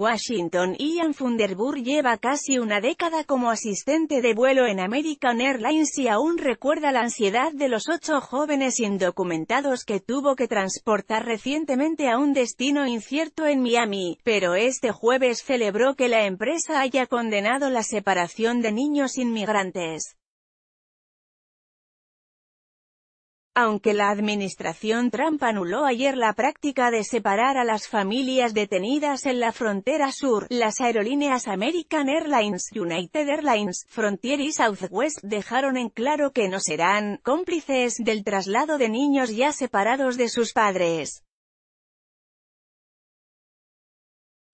Washington Ian Funderburg lleva casi una década como asistente de vuelo en American Airlines y aún recuerda la ansiedad de los ocho jóvenes indocumentados que tuvo que transportar recientemente a un destino incierto en Miami, pero este jueves celebró que la empresa haya condenado la separación de niños inmigrantes. Aunque la administración Trump anuló ayer la práctica de separar a las familias detenidas en la frontera sur, las aerolíneas American Airlines, United Airlines, Frontier y Southwest dejaron en claro que no serán cómplices del traslado de niños ya separados de sus padres.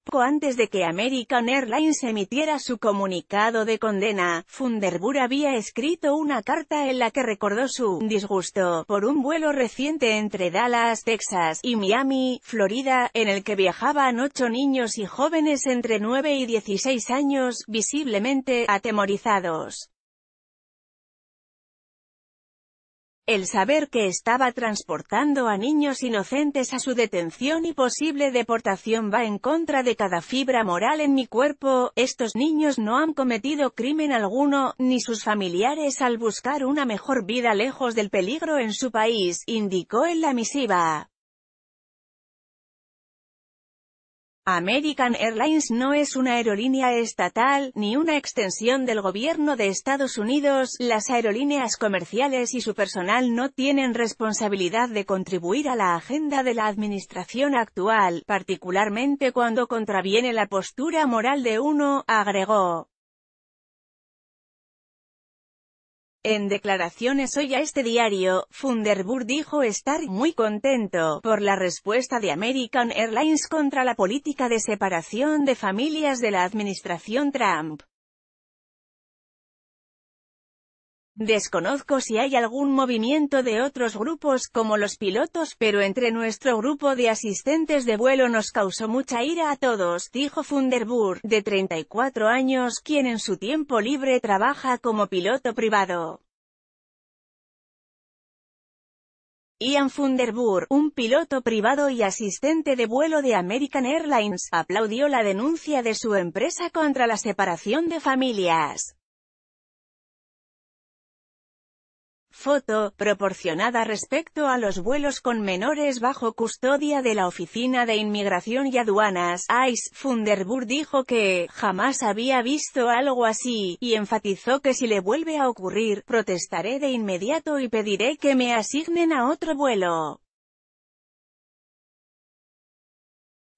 Poco antes de que American Airlines emitiera su comunicado de condena, Funderburg había escrito una carta en la que recordó su disgusto por un vuelo reciente entre Dallas, Texas, y Miami, Florida, en el que viajaban ocho niños y jóvenes entre 9 y 16 años, visiblemente atemorizados. El saber que estaba transportando a niños inocentes a su detención y posible deportación va en contra de cada fibra moral en mi cuerpo, estos niños no han cometido crimen alguno, ni sus familiares al buscar una mejor vida lejos del peligro en su país, indicó en la misiva. American Airlines no es una aerolínea estatal, ni una extensión del gobierno de Estados Unidos, las aerolíneas comerciales y su personal no tienen responsabilidad de contribuir a la agenda de la administración actual, particularmente cuando contraviene la postura moral de uno, agregó. En declaraciones hoy a este diario, Funderburg dijo estar muy contento por la respuesta de American Airlines contra la política de separación de familias de la administración Trump. Desconozco si hay algún movimiento de otros grupos como los pilotos pero entre nuestro grupo de asistentes de vuelo nos causó mucha ira a todos, dijo Funderburg, de 34 años quien en su tiempo libre trabaja como piloto privado. Ian Funderburg, un piloto privado y asistente de vuelo de American Airlines, aplaudió la denuncia de su empresa contra la separación de familias. Foto, proporcionada respecto a los vuelos con menores bajo custodia de la Oficina de Inmigración y Aduanas, ICE, Funderbur dijo que, jamás había visto algo así, y enfatizó que si le vuelve a ocurrir, protestaré de inmediato y pediré que me asignen a otro vuelo.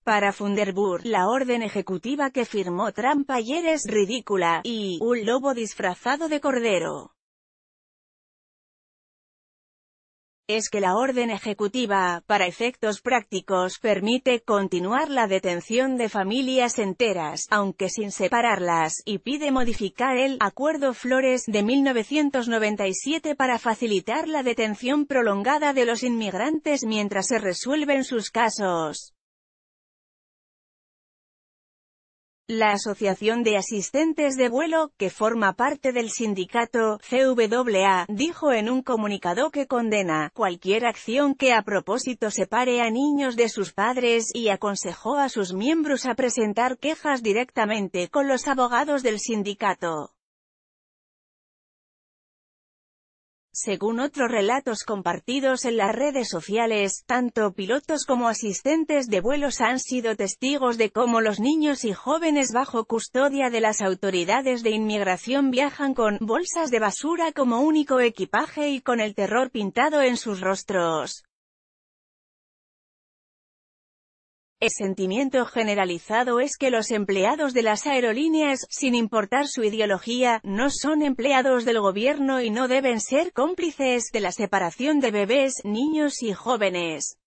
Para Funderburg, la orden ejecutiva que firmó Trump ayer es ridícula, y, un lobo disfrazado de cordero. es que la orden ejecutiva, para efectos prácticos, permite continuar la detención de familias enteras, aunque sin separarlas, y pide modificar el Acuerdo Flores de 1997 para facilitar la detención prolongada de los inmigrantes mientras se resuelven sus casos. La Asociación de Asistentes de Vuelo, que forma parte del sindicato, CWA, dijo en un comunicado que condena cualquier acción que a propósito separe a niños de sus padres y aconsejó a sus miembros a presentar quejas directamente con los abogados del sindicato. Según otros relatos compartidos en las redes sociales, tanto pilotos como asistentes de vuelos han sido testigos de cómo los niños y jóvenes bajo custodia de las autoridades de inmigración viajan con bolsas de basura como único equipaje y con el terror pintado en sus rostros. El sentimiento generalizado es que los empleados de las aerolíneas, sin importar su ideología, no son empleados del gobierno y no deben ser cómplices de la separación de bebés, niños y jóvenes.